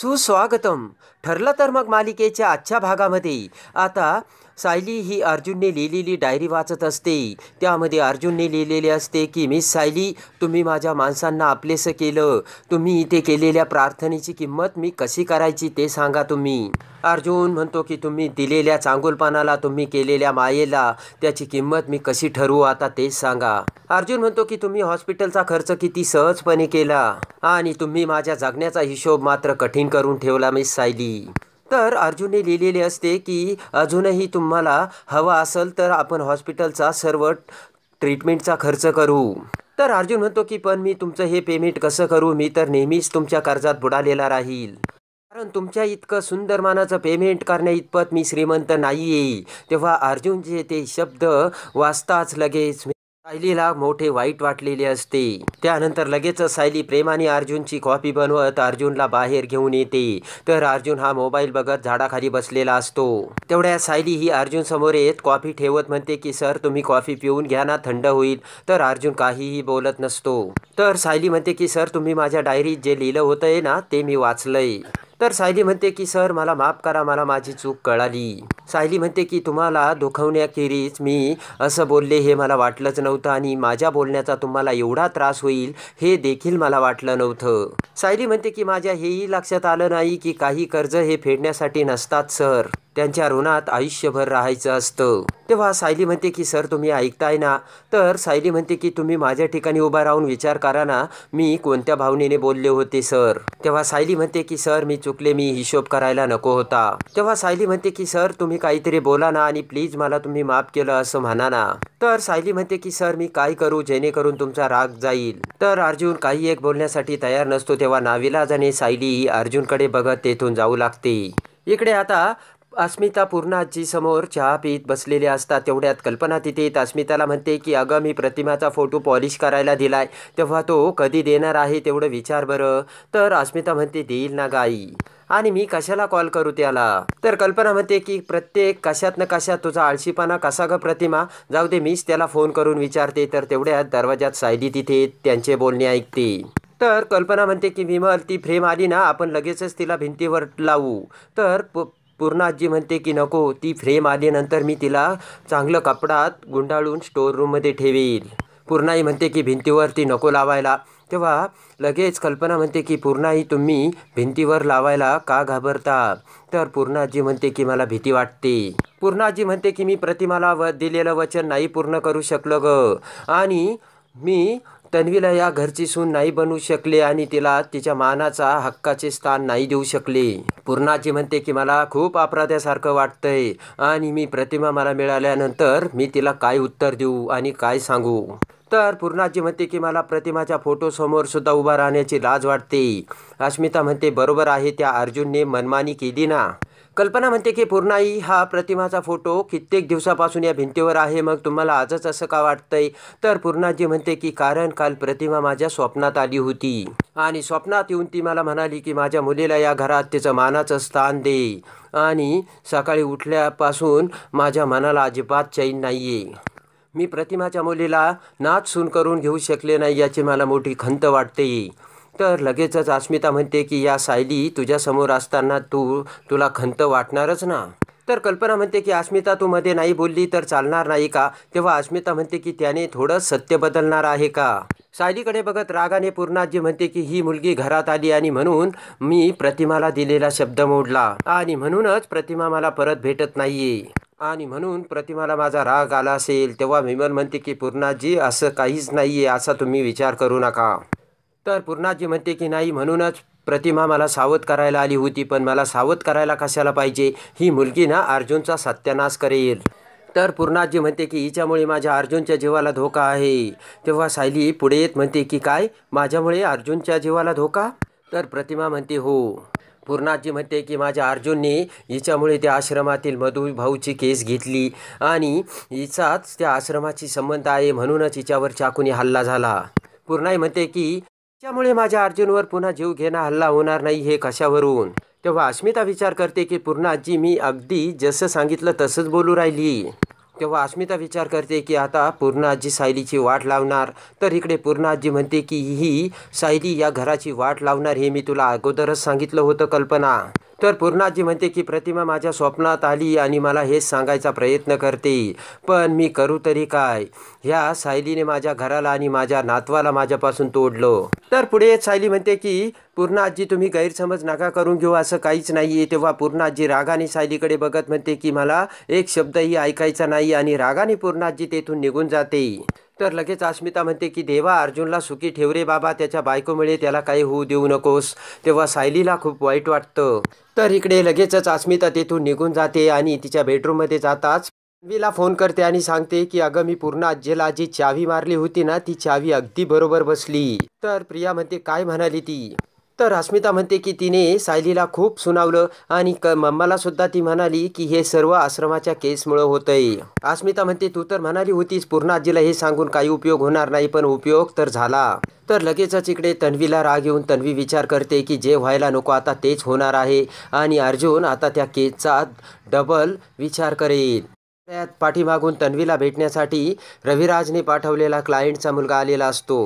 सुस्वागतम ठरलं तर मग मालिकेच्या आजच्या भागामध्ये आता सायली ही अर्जुनने लिहिलेली डायरी वाचत असते त्यामध्ये अर्जुनने लिहिलेले असते की मिस सायली तुम्ही माझ्या माणसांना आपलेसं केलं तुम्ही इथे केलेल्या प्रार्थनेची किंमत मी कशी करायची ते सांगा तुम्ही अर्जुन म्हणतो की तुम्ही दिलेल्या चांगुलपणाला तुम्ही केलेल्या मायेला त्याची किंमत मी कशी ठरवू आता तेच सांगा अर्जुन म्हणतो की तुम्ही हॉस्पिटलचा खर्च किती सहजपणे केला आणि तुम्ही माझ्या जगण्याचा हिशोब मात्र कठीण करून ठेवला मिस सायली तर अर्जुनने लिहिलेले असते की अजूनही तुम्हाला हवा असेल तर आपण हॉस्पिटलचा सर्व ट्रीटमेंटचा खर्च करू तर अर्जुन म्हणतो की पण मी तुमचं हे पेमेंट कसं करू मी तर नेहमीच तुमच्या कर्जात बुडालेला राहील कारण तुमच्या इतकं सुंदर मानाचं पेमेंट करण्या इतपत मी श्रीमंत नाही तेव्हा अर्जुनचे ते शब्द वाचताच लगेच सायलीला मोठे वाईट वाटलेले असते त्यानंतर लगेच सायली प्रेमाने अर्जुनची कॉफी बनवत अर्जुनला बाहेर घेऊन येते तर अर्जुन हा मोबाईल बघत झाडाखाली बसलेला असतो तेवढ्या सायली ही अर्जुन समोर येत कॉफी ठेवत म्हणते की सर तुम्ही कॉफी पिऊन घ्या ना थंड होईल तर अर्जुन काहीही बोलत नसतो तर सायली म्हणते की सर तुम्ही माझ्या डायरीत जे लिहिलं होतंय ना ते मी वाचलंय तर सायली म्हणते की सर मला माफ करा मला माझी चूक कळाली सायली म्हणते की तुम्हाला दुखवण्याखेरीज मी असं बोलले हे मला वाटलंच नव्हतं आणि माझ्या बोलण्याचा तुम्हाला एवढा त्रास होईल हे देखील मला वाटलं नव्हतं सायली म्हणते की माझ्या हेही लक्षात आलं नाही की काही कर्ज हे फेडण्यासाठी नसतात सर त्यांच्या ऋणात आयुष्यभर राहायचं असतं तेव्हा सायली म्हणते की सर तुम्ही ऐकताय ना तर सायली म्हणते की तुम्ही माझ्या ठिकाणी उभा राहून विचार करा ना मी कोणत्या भावनेने बोलले होते सर तेव्हा सायली म्हणते की सर मी चुकले मी हिशोब करायला नको होता तेव्हा सायली म्हणते की सर तुम्ही काहीतरी बोला ना आणि प्लीज मला तुम्ही माफ केलं असं म्हणा ना तर सायली म्हणते की सर मी काय करू जेणेकरून तुमचा राग जाईल तर अर्जुन काही एक बोलण्यासाठी तयार नसतो तेव्हा नाविलाज आणि सायली अर्जुनकडे बघत तेथून जाऊ लागते इकडे आता अस्मिता पूर्ण समोर चहा पीत बसलेले असतात तेवढ्यात कल्पना तिथे येत अस्मिताला म्हणते की अगं मी प्रतिमाचा फोटो पॉलिश करायला दिलाय तेव्हा तो कधी देणार आहे तेवढं विचार बरं तर अस्मिता म्हणते देईल ना गाई आणि मी कशाला कॉल करू त्याला तर कल्पना म्हणते की प्रत्येक कशात न कशात तुझा आळशीपणा कसा ग प्रतिमा जाऊ दे मीच त्याला फोन करून विचारते तर तेवढ्यात दरवाजात सायली तिथे त्यांचे बोलणे ऐकते तर कल्पना म्हणते की विमल ती फ्रेम आली ना आपण लगेचच तिला भिंतीवर लावू तर पूर्ण म्हणते की नको ती फ्रेम आल्यानंतर मी तिला चांगलं कपडात गुंडाळून स्टोअर रूममध्ये ठेवेल पूर्णाई म्हणते की भिंतीवर ती नको लावायला तेव्हा लगेच कल्पना म्हणते की पूर्णाई तुम्ही भिंतीवर लावायला का घाबरता तर पूर्णाजी म्हणते की मला भीती वाटते पूर्णाजी म्हणते की मी प्रतिमाला व दिलेलं वचन नाही पूर्ण करू शकलो ग आणि मी तन्वीला या घरची सून नाही बनवू शकले आणि तिला तिच्या मानाचा हक्काचे स्थान नाही देऊ शकले पूर्णाजी म्हणते की मला खूप अपराध्यासारखं वाटतंय आणि मी प्रतिमा मला मिळाल्यानंतर मी तिला काय उत्तर देऊ आणि काय सांगू तर पूर्णाजी म्हणते की मला प्रतिमाच्या समोर सुद्धा उभा राहण्याची लाज वाटते अस्मिता म्हणते बरोबर आहे त्या अर्जुनने मनमानी केली ना कल्पना म्हणते की पूर्णाई हा प्रतिमाचा फोटो कित्येक दिवसापासून या भिंतीवर आहे मग तुम्हाला आजच असं का वाटतंय तर पूर्णाजी म्हणते की कारण काल प्रतिमा माझ्या स्वप्नात आली होती आणि स्वप्नात येऊन ती मला म्हणाली की माझ्या मुलीला या घरात तिचं मानाचं स्थान दे आणि सकाळी उठल्यापासून माझ्या मनाला अजिबात चैन नाही आहे मी प्रतिमाच्या मुलीला नाच सून करून घेऊ शकले नाही याची मला मोठी खंत वाटते तर लगेचच अस्मिता म्हणते की या सायली तुझ्यासमोर असताना तू तुला खंत वाटणारच ना तर कल्पना म्हणते की अस्मिता तू मध्ये नाही बोलली तर चालणार नाही का तेव्हा अस्मिता म्हणते की त्याने थोडं सत्य बदलणार आहे का सायलीकडे बघत रागाने पूर्णाजी म्हणते की ही मुलगी घरात आली आणि म्हणून मी प्रतिमाला दिलेला शब्द मोडला आणि म्हणूनच प्रतिमा मला परत भेटत नाहीये आणि म्हणून प्रतिमाला माझा राग आला असेल तेव्हा विमल म्हणते की पूर्णाजी असं काहीच नाहीये असा तुम्ही विचार करू नका तर पूर्णाजी म्हणते की नाही म्हणूनच प्रतिमा मला सावध करायला आली होती पण मला सावध करायला कशाला पाहिजे ही मुलगी ना अर्जुनचा सत्यानाश करेल तर पूर्णाजी म्हणते की हिच्यामुळे माझ्या अर्जुनच्या जीवाला धोका आहे तेव्हा सायली पुढे येत म्हणते की काय माझ्यामुळे अर्जुनच्या जीवाला धोका तर प्रतिमा म्हणते हो पूर्णाजी म्हणते की माझ्या अर्जुनने हिच्यामुळे त्या आश्रमातील मधुभाऊची केस घेतली आणि हिचाच त्या आश्रमाची संबंध आहे म्हणूनच हिच्यावर चाकूने हल्ला झाला पूर्णाई म्हणते की त्यामुळे माझ्या अर्जुनवर पुन्हा जीव घेणं हल्ला होणार नाही हे कशावरून तेव्हा अस्मिता विचार करते की पूर्ण आजी मी अगदी जसं सांगितलं तसंच बोलू राहिली तेव्हा अस्मिता विचार करते की आता पूर्ण आजी सायलीची वाट लावणार तर इकडे पूर्ण आजी म्हणते की ही सायली या घराची वाट लावणार हे मी तुला अगोदरच सांगितलं होतं कल्पना तर पूर्णाजी म्हणते की प्रतिमा माझ्या स्वप्नात आली आणि मला हेच सांगायचा प्रयत्न करते पण मी करू तरी काय ह्या सायलीने माझ्या घराला आणि माझ्या नातवाला माझ्यापासून तोडलो तर पुढे सायली म्हणते की पूर्णाजी तुम्ही गैरसमज नका करून घेऊ असं काहीच नाही आहे तेव्हा पूर्णाजी रागाने सायलीकडे बघत म्हणते की मला एक शब्दही ऐकायचा नाही आणि रागाने पूर्णाजी तेथून निघून जाते तर लगेच अस्मिता म्हणते की देवा अर्जुनला सुखी ठेव रे बाबा त्याच्या बायकोमुळे त्याला काही होऊ देऊ नकोस तेव्हा सायलीला खूप वाईट वाटतं तर इकडे लगेचच अस्मिता तेथून निघून जाते आणि तिच्या बेडरूममध्ये जाताच मीला फोन करते आणि सांगते की अगं मी पूर्ण आज्जेला जी चावी मारली होती ना ती चावी अगदी बरोबर बसली तर प्रिया म्हणते काय म्हणाली ती तर अस्मिता म्हणते की तिने सायलीला खूप सुनावलं आणि क मम्माला सुद्धा ती म्हणाली की हे सर्व आश्रमाच्या केसमुळं होतंय अस्मिता म्हणते तू तर म्हणाली होतीस पूर्ण आजीला हे सांगून काही उपयोग होणार नाही पण उपयोग तर झाला तर लगेचच इकडे तन्वीला राग येऊन तन्वी विचार करते की जे व्हायला नको आता तेच होणार आहे आणि अर्जुन आता त्या केसचा डबल विचार करेल त्यात पाठीमागून तन्वीला भेटण्यासाठी रविराजने पाठवलेला क्लायंटचा मुलगा आलेला असतो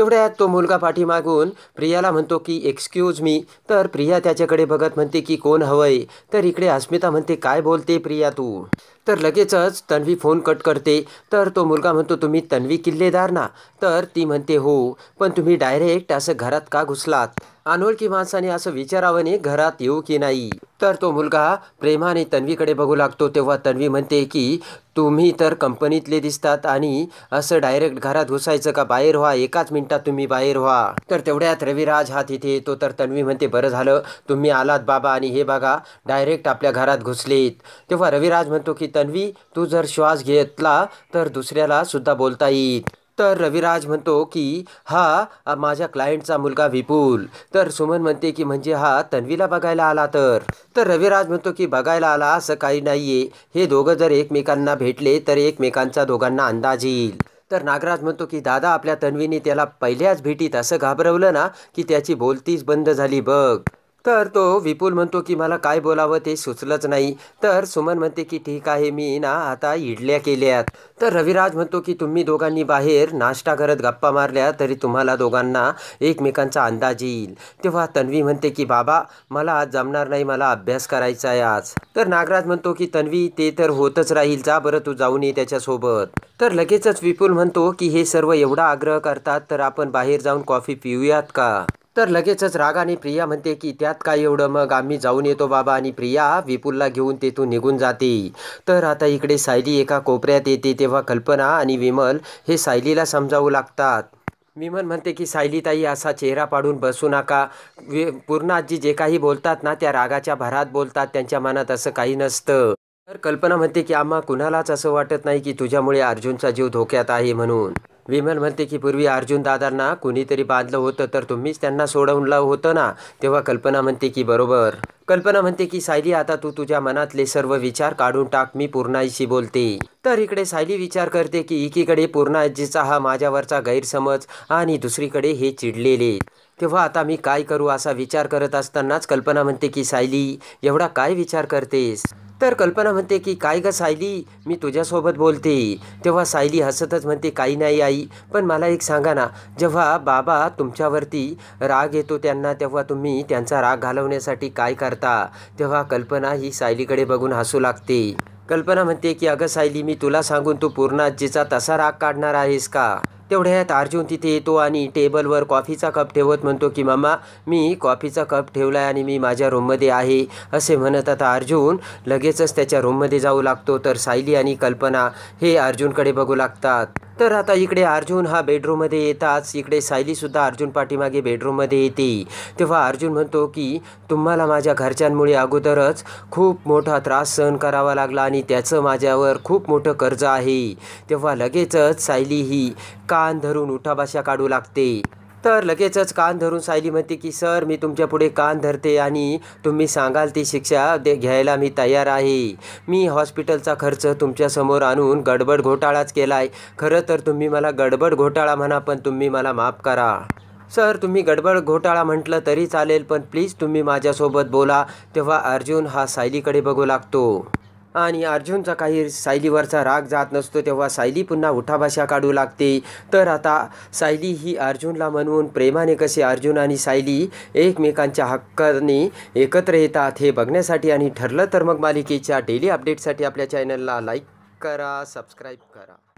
तेवढ्यात तो मुलगा पाठीमागून प्रियाला म्हणतो की एक्सक्यूज मी तर प्रिया त्याच्याकडे बघत म्हणते की कोण हवंय तर इकडे अस्मिता म्हणते काय बोलते प्रिया तू तर लगेचच तन्वी फोन कट करते तर तो मुलगा म्हणतो तुम्ही तन्वी किल्लेदार ना तर ती म्हणते हो पण तुम्ही डायरेक्ट असं घरात का घुसलात अनोळखी माणसाने असं विचारावं घरात येऊ की नाही तर तो मुलगा प्रेमाने तन्वीकडे बघू लागतो तेव्हा तन्वी म्हणते की तुम्ही तर कंपनीतले दिसतात आणि असं डायरेक्ट घरात घुसायचं का बाहेर व्हा एकाच मिनिटात तुम्ही बाहेर व्हा तर तेवढ्यात रविराज हा तिथे येतो तर तन्वी म्हणते बरं झालं तुम्ही आलात बाबा आणि हे बघा डायरेक्ट आपल्या घरात घुसलेत तेव्हा रविराज म्हणतो की तन्वी तू जर श्वास घेतला तर दुसऱ्याला सुद्धा बोलता येईल तर रविराज म्हणतो की हा माझ्या क्लायंटचा मुलगा विपुल तर सुमन म्हणते की म्हणजे हा तन्वीला बघायला आला तर तर रविराज म्हणतो की बघायला आला असं काही नाही हे दोघं जर एकमेकांना भेटले तर एकमेकांचा दोघांना अंदाज येईल तर नागराज म्हणतो की दादा आपल्या तन्वीने त्याला पहिल्याच भेटीत असं घाबरवलं ना की त्याची बोलतीच बंद झाली बघ तर तो विपुल म्हणतो की मला काय बोलावं ते सुचलंच नाही तर सुमन म्हणते की ठीक आहे मी ना आता इडल्या केल्यात तर रविराज म्हणतो की तुम्ही दोघांनी बाहेर नाश्ता करत गप्पा मारल्या तरी तुम्हाला दोघांना एकमेकांचा अंदाज येईल तेव्हा तन्वी म्हणते की बाबा मला आज जमणार नाही मला अभ्यास करायचा आहे आज तर नागराज म्हणतो की तन्वी ते तर होतच राहील जा बरं तू जाऊन ये त्याच्यासोबत तर लगेचच विपुल म्हणतो की हे सर्व एवढा आग्रह करतात तर आपण बाहेर जाऊन कॉफी पिऊयात का तर लगेचच रागाने प्रिया म्हणते की त्यात काय एवढं मग आम्ही जाऊन येतो बाबा आणि प्रिया विपुलला घेऊन तेथून निघून जाते तर आता इकडे सायली एका कोपऱ्यात येते तेव्हा कल्पना आणि विमल हे सायलीला समजावू लागतात विमल म्हणते की सायलीताई असा चेहरा पाडून बसू नका वि पूर्ण आजी जे काही बोलतात ना त्या रागाच्या भरात बोलतात त्यांच्या मनात असं काही नसतं तर कल्पना म्हणते की आम्हा कुणालाच असं वाटत नाही की तुझ्यामुळे अर्जुनचा जीव धोक्यात आहे म्हणून विमल म्हणते की पूर्वी अर्जुन दादांना कुणीतरी बांधलं होतं तर तुम्हीच त्यांना सोडवलं होतं ना तेव्हा कल्पना म्हणते की बरोबर कल्पना म्हणते की सायली आता तू तुझ्या मनातले सर्व विचार काढून टाक मी पूर्णाईशी बोलते तर इकडे सायली विचार करते की एकीकडे पूर्णा आजीचा हा माझ्यावरचा गैरसमज आणि दुसरीकडे हे चिडलेले तेव्हा आता मी काय करू असा विचार करत असतानाच कल्पना म्हणते की सायली एवढा काय विचार करतेस तर कल्पना म्हणते की काय ग सायली मी तुझ्यासोबत बोलते तेव्हा सायली हसतच म्हणते काही नाही आई पण मला एक सांगा ना जेव्हा बाबा तुमच्यावरती राग येतो त्यांना तेव्हा तुम्ही त्यांचा राग घालवण्यासाठी काय करता तेव्हा कल्पना ही सायलीकडे बघून हसू लागते कल्पना म्हणते की अगं सायली मी तुला सांगून तू पूर्ण आजीचा तसा राग काढणार आहेस का तेवढ्यात अर्जुन तिथे येतो आणि टेबलवर कॉफीचा कप ठेवत म्हणतो की मम्मा मी कॉफीचा कप ठेवला आहे आणि मी माझ्या रूममध्ये आहे असे म्हणत आता अर्जुन लगेचच त्याच्या रूममध्ये जाऊ लागतो तर सायली आणि कल्पना हे अर्जुनकडे बघू लागतात तर आता इकडे अर्जुन हा बेडरूममध्ये येताच इकडे सायलीसुद्धा अर्जुन पाठीमागे बेडरूममध्ये येते तेव्हा अर्जुन म्हणतो की तुम्हाला माझ्या घरच्यांमुळे अगोदरच खूप मोठा त्रास सहन करावा लागला आणि त्याचं माझ्यावर खूप मोठं कर्ज आहे तेव्हा लगेचच सायली ही कान धरून उठाबाशा काढू लागते तर लगेचच कान धरून सायली म्हणते की सर मी तुमच्या पुढे कान धरते आणि तुम्ही सांगाल ती शिक्षा दे घ्यायला मी तयार आहे मी हॉस्पिटलचा खर्च तुमच्यासमोर आणून गडबड घोटाळाच केला आहे खरं तर तुम्ही मला गडबड घोटाळा म्हणा पण तुम्ही मला माफ करा सर तुम्ही गडबड घोटाळा म्हटलं तरी चालेल पण प्लीज तुम्ही माझ्यासोबत बोला तेव्हा अर्जुन हा सायलीकडे बघू लागतो आणि अर्जुनचा काही सायलीवरचा राग जात नसतो तेव्हा सायली पुन्हा उठाभाषा काढू लागते तर आता सायली ही अर्जुनला म्हणून प्रेमाने कसे अर्जुन आणि सायली एकमेकांच्या हक्काने एकत्र येतात हे बघण्यासाठी आणि ठरलं तर मग मालिकेच्या डेली अपडेटसाठी आपल्या चॅनलला लाईक करा सबस्क्राईब करा